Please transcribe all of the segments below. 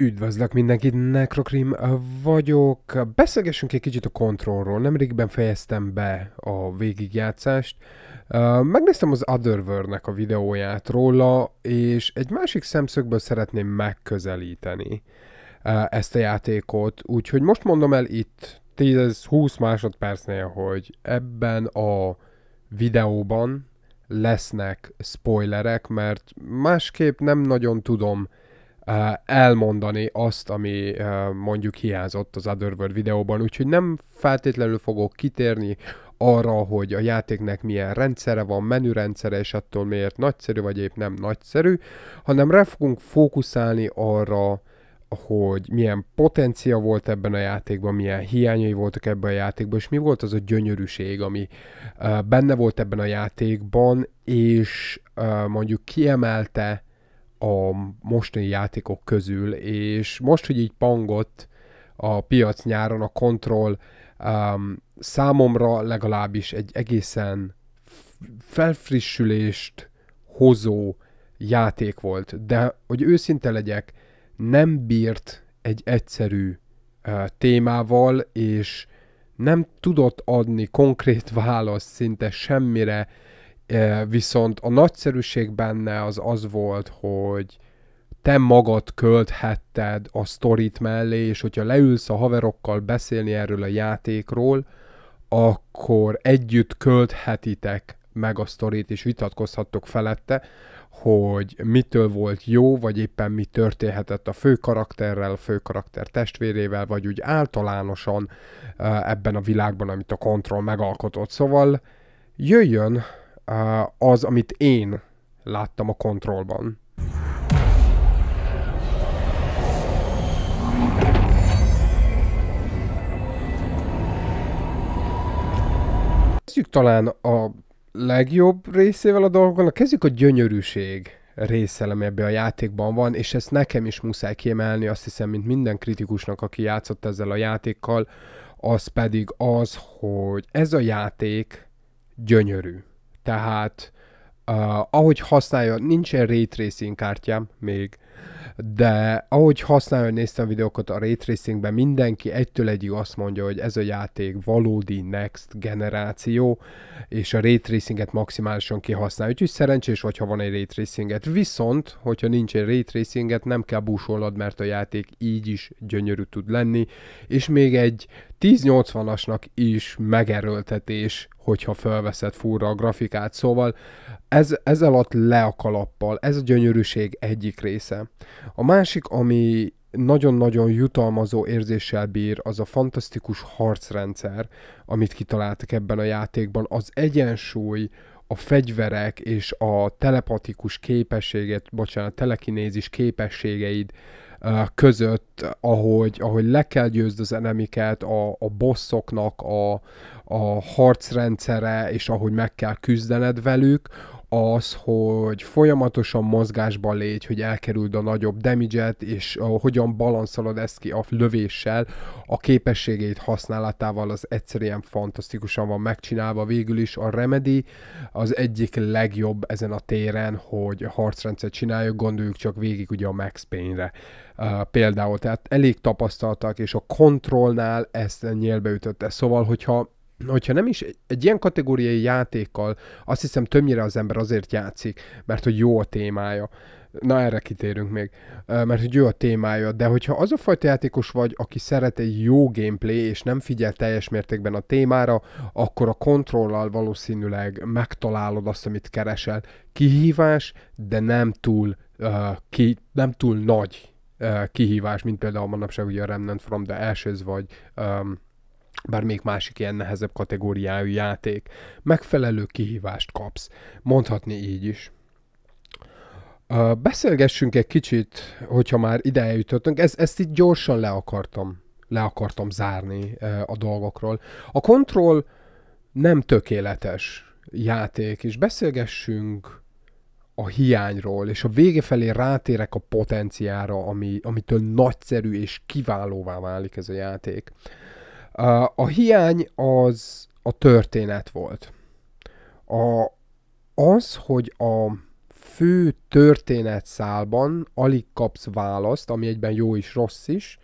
Üdvözlök mindenkit, Necrocrim vagyok. Beszélgessünk egy kicsit a kontrollról. Nemrégben fejeztem be a végigjátszást. Megnéztem az Otherworld-nek a videóját róla, és egy másik szemszögből szeretném megközelíteni ezt a játékot. Úgyhogy most mondom el itt 10-20 másodpercnél, hogy ebben a videóban lesznek spoilerek, mert másképp nem nagyon tudom elmondani azt, ami mondjuk hiányzott az Otherworld videóban, úgyhogy nem feltétlenül fogok kitérni arra, hogy a játéknek milyen rendszere van, menürendszere, és attól miért nagyszerű, vagy épp nem nagyszerű, hanem rá fogunk fókuszálni arra, hogy milyen potencia volt ebben a játékban, milyen hiányai voltak ebben a játékban, és mi volt az a gyönyörűség, ami benne volt ebben a játékban, és mondjuk kiemelte a mostani játékok közül, és most, hogy így pangott a piac nyáron a kontroll, um, számomra legalábbis egy egészen felfrissülést hozó játék volt, de hogy őszinte legyek, nem bírt egy egyszerű uh, témával, és nem tudott adni konkrét választ szinte semmire, Viszont a nagyszerűség benne az az volt, hogy te magad költhetted a sztorit mellé, és hogyha leülsz a haverokkal beszélni erről a játékról, akkor együtt költhetitek meg a sztorit, és vitatkozhattok felette, hogy mitől volt jó, vagy éppen mi történhetett a fő karakterrel, a fő karakter testvérével, vagy úgy általánosan ebben a világban, amit a kontroll megalkotott. Szóval jöjjön az, amit én láttam a kontrollban. Kezdjük talán a legjobb részével a dolgoknak, kezdjük a gyönyörűség részsel, ami ebben a játékban van, és ezt nekem is muszáj kiemelni, azt hiszem, mint minden kritikusnak, aki játszott ezzel a játékkal, az pedig az, hogy ez a játék gyönyörű tehát uh, ahogy használja, nincsen ray tracing kártyám még, de ahogy használja, néztem videókat a ray tracingben, mindenki egytől egyig azt mondja, hogy ez a játék valódi next generáció, és a ray tracinget maximálisan kihasználja. Úgyhogy szerencsés vagy, ha van egy ray tracinget. Viszont, hogyha nincs egy ray tracinget, nem kell búsolnod, mert a játék így is gyönyörű tud lenni, és még egy 1080-asnak is megerőltetés, hogyha felveszed furra a grafikát, szóval ez, ez alatt le a kalappal, ez a gyönyörűség egyik része. A másik, ami nagyon-nagyon jutalmazó érzéssel bír az a fantasztikus harcrendszer, amit kitaláltak ebben a játékban, az egyensúly, a fegyverek és a telepatikus képességet, bocsánat, telekinézis képességeid, között, ahogy, ahogy le kell győzd az enemiket, a, a bosszoknak a, a harcrendszere, és ahogy meg kell küzdened velük, az, hogy folyamatosan mozgásban légy, hogy elkerüld a nagyobb damage és uh, hogyan balanszolod ezt ki a lövéssel, a képességét használatával az egyszerűen fantasztikusan van megcsinálva. Végül is a Remedy az egyik legjobb ezen a téren, hogy harcrendszer csináljuk, gondoljuk csak végig ugye a Max Payne-re uh, például. Tehát elég tapasztaltak, és a kontrollnál ezt nyélbeütötte. Szóval, hogyha hogyha nem is, egy ilyen kategóriai játékkal azt hiszem többnyire az ember azért játszik, mert hogy jó a témája. Na erre kitérünk még, mert hogy jó a témája, de hogyha az a fajta játékos vagy, aki szeret egy jó gameplay és nem figyel teljes mértékben a témára, akkor a kontrollal valószínűleg megtalálod azt, amit keresel. Kihívás, de nem túl, uh, ki, nem túl nagy uh, kihívás, mint például manapság ugye a Remnant from the Ashes, vagy um, bármelyik másik ilyen nehezebb kategóriájú játék, megfelelő kihívást kapsz. Mondhatni így is. Uh, beszélgessünk egy kicsit, hogyha már ide eljutottunk, ez, ezt így gyorsan le akartam, le akartam zárni uh, a dolgokról. A kontroll nem tökéletes játék, és beszélgessünk a hiányról, és a vége felé rátérek a potenciára, ami, amitől nagyszerű és kiválóvá válik ez a játék. Uh, a hiány az a történet volt. A, az, hogy a fő történetszálban alig kapsz választ, ami egyben jó is, rossz is,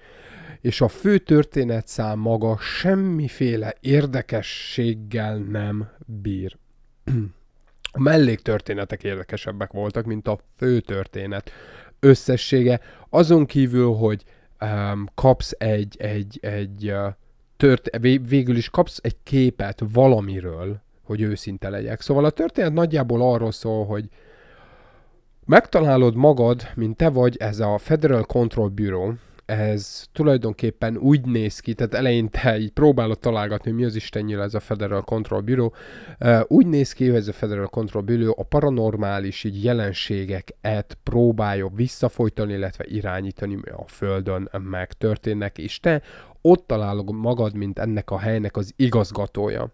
és a fő történetszál maga semmiféle érdekességgel nem bír. A melléktörténetek érdekesebbek voltak, mint a fő történet összessége. Azon kívül, hogy um, kapsz egy, egy, egy uh, tört, végül is kapsz egy képet valamiről, hogy őszinte legyek. Szóval a történet nagyjából arról szól, hogy megtalálod magad, mint te vagy, ez a Federal Control Bureau, ez tulajdonképpen úgy néz ki, tehát eleinte így próbálod találgatni, hogy mi az Isten ez a Federal Control Bureau, úgy néz ki, hogy ez a Federal Control Bureau a paranormális így jelenségeket próbálja visszafolytani, illetve irányítani a Földön meg történnek, és te ott találod magad, mint ennek a helynek az igazgatója.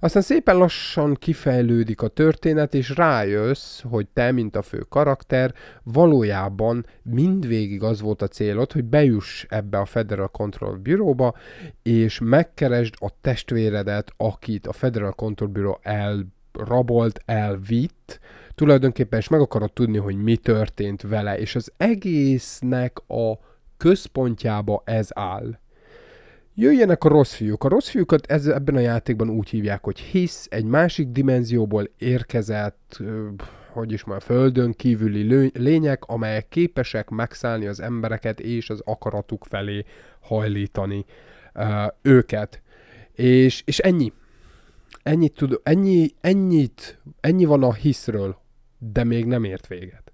Aztán szépen lassan kifejlődik a történet, és rájössz, hogy te, mint a fő karakter, valójában mindvégig az volt a célod, hogy bejuss ebbe a Federal Control Bureau-ba, és megkeresd a testvéredet, akit a Federal Control Bureau elrabolt, elvitt, tulajdonképpen is meg akarod tudni, hogy mi történt vele, és az egésznek a központjába ez áll Jöjjenek a rossz fiúk. A rossz fiúkat ez, ebben a játékban úgy hívják, hogy hisz, egy másik dimenzióból érkezett, hogy is már földön kívüli lények, amelyek képesek megszállni az embereket és az akaratuk felé hajlítani uh, őket. És, és ennyi. Ennyit, tud, ennyi, ennyit, ennyi van a hiszről, de még nem ért véget.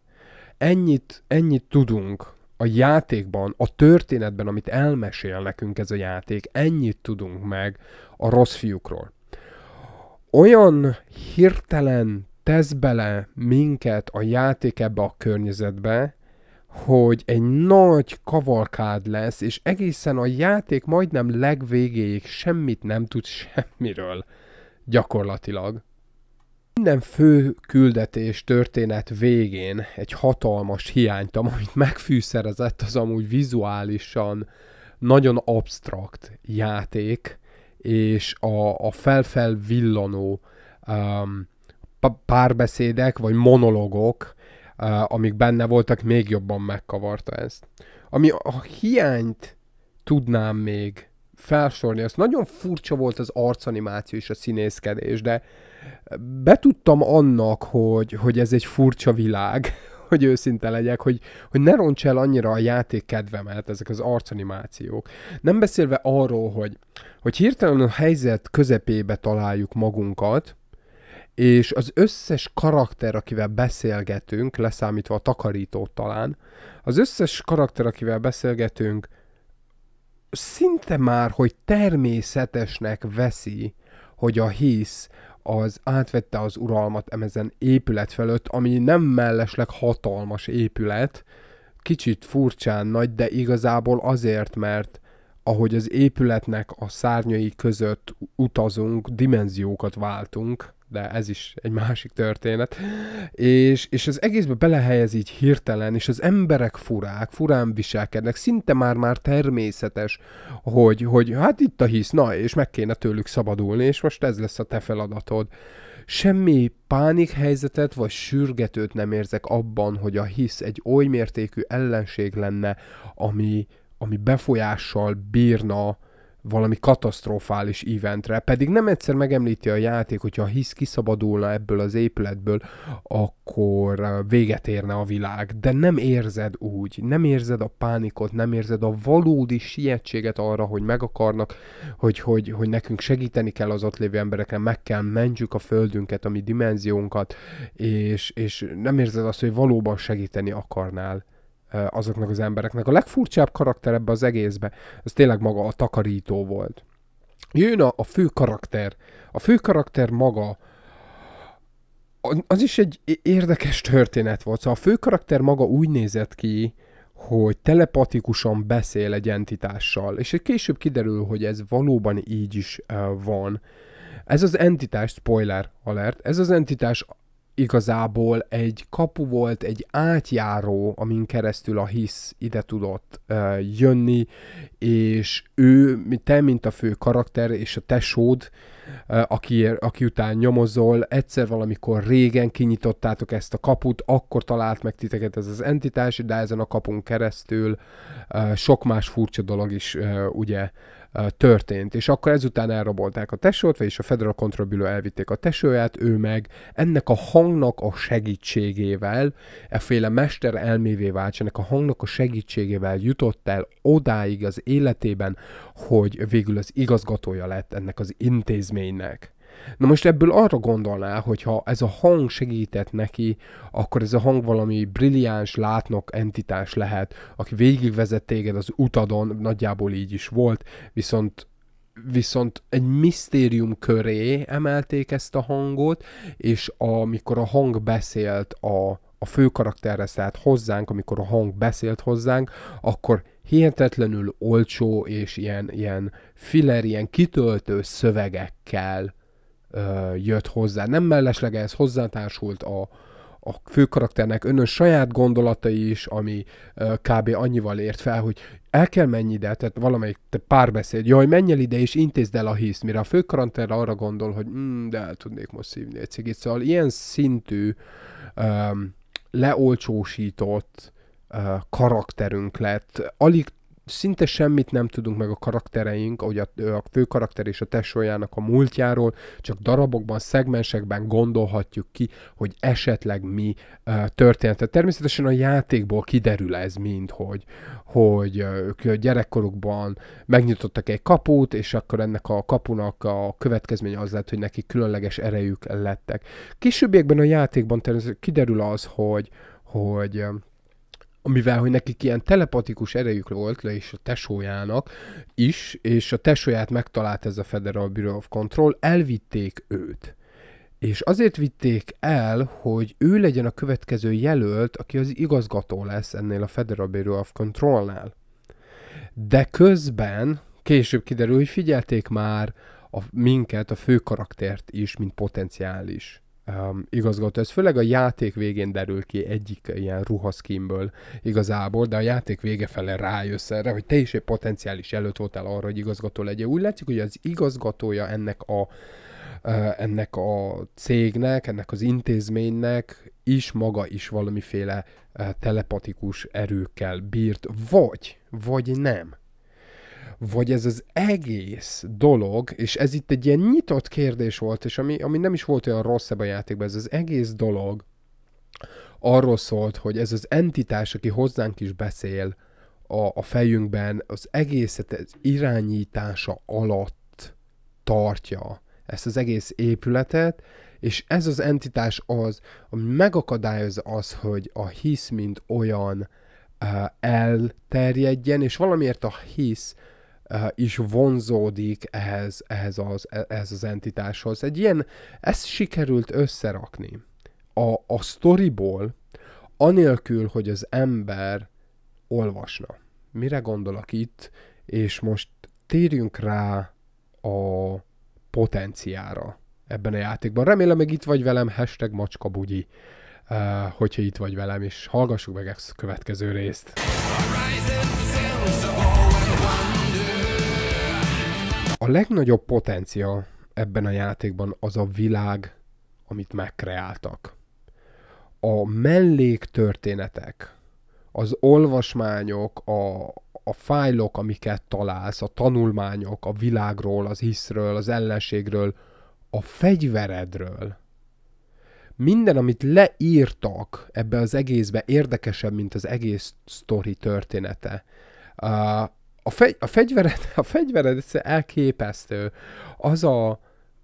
Ennyit, ennyit tudunk a játékban, a történetben, amit elmesél nekünk ez a játék, ennyit tudunk meg a rossz fiúkról. Olyan hirtelen tesz bele minket a játék ebbe a környezetbe, hogy egy nagy kavalkád lesz, és egészen a játék majdnem legvégéig semmit nem tud semmiről gyakorlatilag. Minden fő küldetés történet végén egy hatalmas hiányt, amit megfűszerezett az amúgy vizuálisan nagyon absztrakt játék, és a, a felfel villanó um, párbeszédek vagy monologok, uh, amik benne voltak, még jobban megkavarta ezt. Ami a hiányt tudnám még felsorni, az nagyon furcsa volt az arcanimáció és a színészkedés, de betudtam annak, hogy, hogy ez egy furcsa világ, hogy őszinte legyek, hogy, hogy ne ronts el annyira a játék kedvemet ezek az arcanimációk. Nem beszélve arról, hogy, hogy hirtelen a helyzet közepébe találjuk magunkat, és az összes karakter, akivel beszélgetünk, leszámítva a takarítót talán, az összes karakter, akivel beszélgetünk, szinte már, hogy természetesnek veszi, hogy a hisz az átvette az uralmat emezen épület felett, ami nem mellesleg hatalmas épület, kicsit furcsán nagy, de igazából azért, mert ahogy az épületnek a szárnyai között utazunk, dimenziókat váltunk, de ez is egy másik történet. És, és az egészbe belehelyez így hirtelen, és az emberek furák, furán viselkednek, szinte már-már természetes, hogy, hogy hát itt a hisz, na, és meg kéne tőlük szabadulni, és most ez lesz a te feladatod semmi pánikhelyzetet vagy sürgetőt nem érzek abban, hogy a hisz egy oly mértékű ellenség lenne, ami, ami befolyással bírna valami katasztrofális eventre, pedig nem egyszer megemlíti a játék, hogyha a hisz kiszabadulna ebből az épületből, akkor véget érne a világ, de nem érzed úgy, nem érzed a pánikot, nem érzed a valódi sietséget arra, hogy meg akarnak, hogy, hogy, hogy nekünk segíteni kell az ott lévő embereknek, meg kell mentsük a földünket, a mi dimenziónkat, és, és nem érzed azt, hogy valóban segíteni akarnál azoknak az embereknek. A legfurcsább karakter ebbe az egészbe, az tényleg maga a takarító volt. Jön a, a fő karakter. A fő karakter maga, az is egy érdekes történet volt. Szóval a fő karakter maga úgy nézett ki, hogy telepatikusan beszél egy entitással, és egy később kiderül, hogy ez valóban így is uh, van. Ez az entitás, spoiler alert, ez az entitás igazából egy kapu volt, egy átjáró, amin keresztül a hisz ide tudott uh, jönni, és ő, te, mint a fő karakter, és a tesód, uh, Eh, aki, aki után nyomozol, egyszer valamikor régen kinyitottátok ezt a kaput, akkor talált meg titeket ez az entitás, de ezen a kapun keresztül eh, sok más furcsa dolog is eh, ugye történt, és akkor ezután elrabolták a tesót, vagyis a Federal Control Bureau elvitték a tesóját, ő meg ennek a hangnak a segítségével, efféle mester elmévé vált, ennek a hangnak a segítségével jutott el odáig az életében, hogy végül az igazgatója lett ennek az intézmény eredménynek. Na most ebből arra gondolná, hogy ha ez a hang segített neki, akkor ez a hang valami brilliáns látnok entitás lehet, aki végigvezett téged az utadon, nagyjából így is volt, viszont viszont egy misztérium köré emelték ezt a hangot, és amikor a hang beszélt a, a fő karakterre, tehát hozzánk, amikor a hang beszélt hozzánk, akkor hihetetlenül olcsó és ilyen, ilyen filler, ilyen kitöltő szövegekkel ö, jött hozzá. Nem mellesleg ez hozzátársult a, a főkarakternek önös saját gondolatai is, ami ö, kb. annyival ért fel, hogy el kell menni ide, tehát valamelyik te párbeszéd, jaj, menj el ide és intézd el a hiszt, mire a főkarakter arra gondol, hogy mm, de el tudnék most szívni egy cigit. Szóval ilyen szintű ö, leolcsósított karakterünk lett. Alig szinte semmit nem tudunk meg a karaktereink, ahogy a, a fő karakter és a tesójának a múltjáról, csak darabokban, szegmensekben gondolhatjuk ki, hogy esetleg mi uh, történt. Természetesen a játékból kiderül ez mind, hogy, hogy ők gyerekkorukban megnyitottak egy kaput, és akkor ennek a kapunak a következménye az lett, hogy neki különleges erejük lettek. Későbbiekben a játékban természetesen kiderül az, hogy, hogy mivel hogy nekik ilyen telepatikus erejük volt le is a tesójának is, és a tesóját megtalált ez a Federal Bureau of Control, elvitték őt. És azért vitték el, hogy ő legyen a következő jelölt, aki az igazgató lesz ennél a Federal Bureau of Controlnál. De közben később kiderül, hogy figyelték már a, minket, a fő karaktert is, mint potenciális um, igazgató. Ez főleg a játék végén derül ki egyik ilyen ruhaszkimből igazából, de a játék vége fele rájössz erre, hogy te is egy potenciális előtt voltál arra, hogy igazgató legyen, Úgy látszik, hogy az igazgatója ennek a ennek a cégnek, ennek az intézménynek is maga is valamiféle telepatikus erőkkel bírt, vagy, vagy nem vagy ez az egész dolog, és ez itt egy ilyen nyitott kérdés volt, és ami, ami nem is volt olyan rossz ebben a játékban, ez az egész dolog arról szólt, hogy ez az entitás, aki hozzánk is beszél a, a fejünkben, az egészet az irányítása alatt tartja ezt az egész épületet, és ez az entitás az, ami megakadályozza az, hogy a hisz, mint olyan eh, elterjedjen, és valamiért a hisz Eh, is vonzódik ehhez, ehhez, az, e, ehhez az entitáshoz. Egy ilyen, ezt sikerült összerakni a, a sztoriból, anélkül, hogy az ember olvasna. Mire gondolok itt, és most térjünk rá a potenciára ebben a játékban. Remélem, meg itt vagy velem, hashtag macskabugyi, uh, hogyha itt vagy velem, és hallgassuk meg ezt a következő részt. A a legnagyobb potencia ebben a játékban az a világ, amit megkreáltak. A melléktörténetek, az olvasmányok, a, a fájlok, amiket találsz, a tanulmányok a világról, az hiszről, az ellenségről, a fegyveredről. Minden, amit leírtak ebbe az egészbe, érdekesebb, mint az egész sztori története. Uh, a, fegy, a fegyvered, a fegyvered elképesztő. Az a,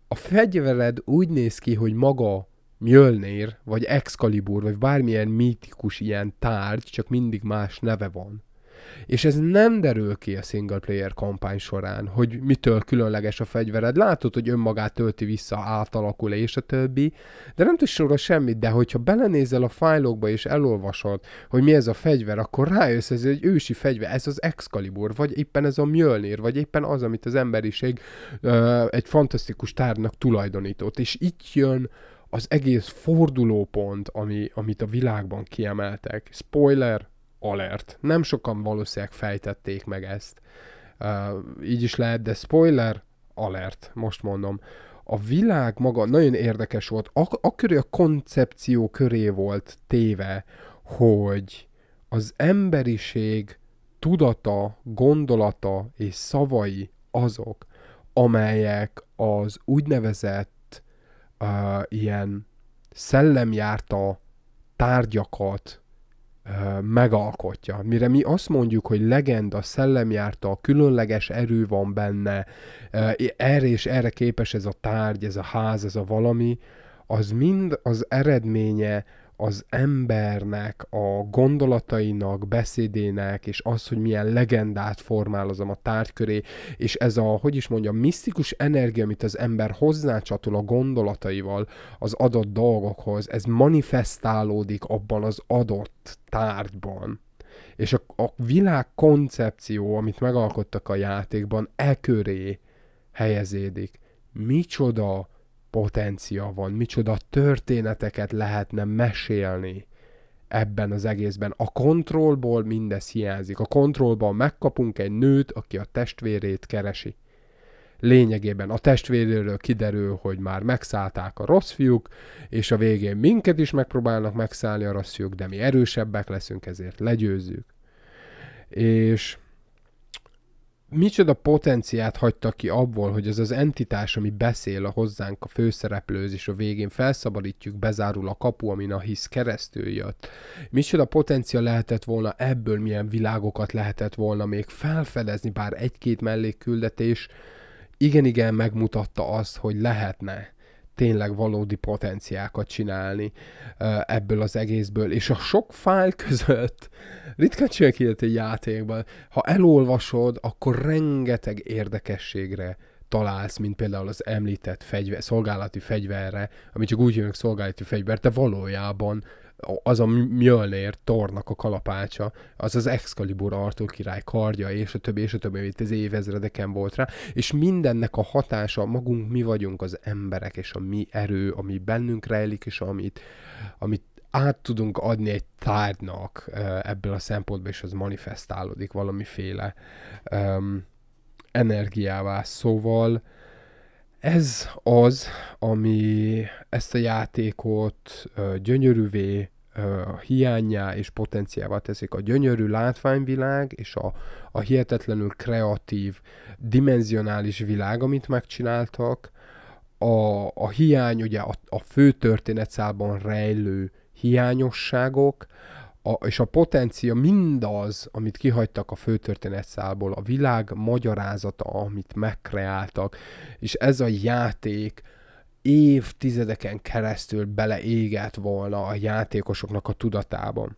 a fegyvered úgy néz ki, hogy maga Mjölnér, vagy Excalibur, vagy bármilyen mítikus ilyen tárgy, csak mindig más neve van és ez nem derül ki a single player kampány során, hogy mitől különleges a fegyvered. Látod, hogy önmagát tölti vissza, átalakul és a többi, de nem tudsz róla semmit, de hogyha belenézel a fájlokba és elolvasod, hogy mi ez a fegyver, akkor rájössz, ez egy ősi fegyver, ez az Excalibur, vagy éppen ez a Mjölnir, vagy éppen az, amit az emberiség ö, egy fantasztikus tárnak tulajdonított. És itt jön az egész fordulópont, ami, amit a világban kiemeltek. Spoiler, alert. Nem sokan valószínűleg fejtették meg ezt. Uh, így is lehet, de spoiler alert, most mondom. A világ maga nagyon érdekes volt, ak- a koncepció köré volt téve, hogy az emberiség tudata, gondolata és szavai azok, amelyek az úgynevezett uh, ilyen szellemjárta tárgyakat megalkotja. Mire mi azt mondjuk, hogy legenda, szellemjárta, különleges erő van benne, erre és erre képes ez a tárgy, ez a ház, ez a valami, az mind az eredménye az embernek, a gondolatainak, beszédének, és az, hogy milyen legendát formálozom a tárgy köré, és ez a, hogy is mondjam, misztikus energia, amit az ember hozzácsatol a gondolataival az adott dolgokhoz, ez manifestálódik abban az adott tárgyban és a, a világ koncepció, amit megalkottak a játékban, e köré helyezédik. Micsoda potencia van, micsoda történeteket lehetne mesélni ebben az egészben. A kontrollból mindez hiányzik. A kontrollban megkapunk egy nőt, aki a testvérét keresi. Lényegében a testvéréről kiderül, hogy már megszállták a rossz fiúk, és a végén minket is megpróbálnak megszállni a rossz fiúk, de mi erősebbek leszünk, ezért legyőzzük. És micsoda potenciát hagyta ki abból, hogy ez az entitás, ami beszél a hozzánk a főszereplőz, és a végén felszabadítjuk, bezárul a kapu, amin a hisz keresztül jött. Micsoda potencia lehetett volna ebből, milyen világokat lehetett volna még felfedezni, bár egy-két mellékküldetés igen-igen megmutatta azt, hogy lehetne tényleg valódi potenciákat csinálni ebből az egészből, és a sok fájl között ritkán csinálják ilyet egy játékban. Ha elolvasod, akkor rengeteg érdekességre találsz, mint például az említett fegyver, szolgálati fegyverre, ami csak úgy hívnak szolgálati fegyver, de valójában az a Mjölnér tornak a kalapácsa, az az Excalibur Arthur király kardja, és a többi, és a többi, itt az évezredeken volt rá, és mindennek a hatása, magunk mi vagyunk az emberek, és a mi erő, ami bennünk rejlik, és amit, amit át tudunk adni egy tárgynak ebből a szempontból, és az manifestálódik valamiféle um, energiává. Szóval ez az, ami ezt a játékot gyönyörűvé, a hiányá és potenciává teszik a gyönyörű látványvilág és a, a hihetetlenül kreatív, dimenzionális világ, amit megcsináltak, a, a hiány, ugye a, a fő történetszálban rejlő hiányosságok, a, és a potencia mindaz, amit kihagytak a főtörténetszálból, a világ magyarázata, amit megkreáltak, és ez a játék, évtizedeken keresztül beleégett volna a játékosoknak a tudatában.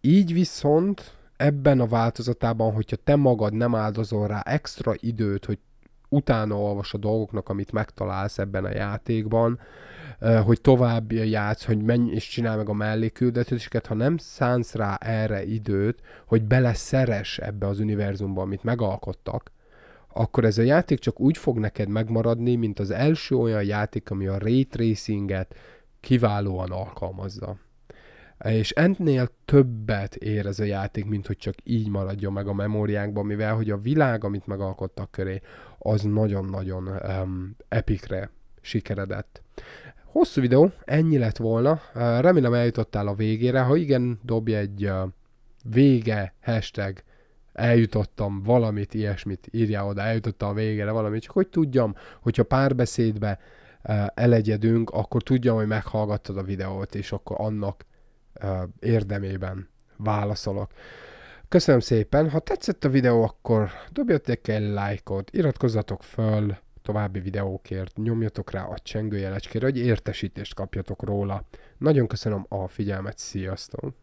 Így viszont ebben a változatában, hogyha te magad nem áldozol rá extra időt, hogy utána olvas a dolgoknak, amit megtalálsz ebben a játékban, hogy tovább játsz, hogy menj és csinál meg a mellékküldetéseket, ha nem szánsz rá erre időt, hogy beleszeres ebbe az univerzumba, amit megalkottak, akkor ez a játék csak úgy fog neked megmaradni, mint az első olyan játék, ami a ray tracinget kiválóan alkalmazza. És ennél többet ér ez a játék, mint hogy csak így maradjon meg a memóriánkban, mivel hogy a világ, amit megalkottak köré, az nagyon-nagyon um, epikre sikeredett. Hosszú videó, ennyi lett volna. Remélem eljutottál a végére. Ha igen, dobj egy uh, vége hashtag eljutottam valamit, ilyesmit, írja oda, eljutottam a végére valamit, csak hogy tudjam, hogyha párbeszédbe e, elegyedünk, akkor tudjam, hogy meghallgattad a videót, és akkor annak e, érdemében válaszolok. Köszönöm szépen, ha tetszett a videó, akkor dobjatok egy lájkot, iratkozzatok föl további videókért, nyomjatok rá a csengőjelecskére, hogy értesítést kapjatok róla. Nagyon köszönöm a figyelmet, sziasztok!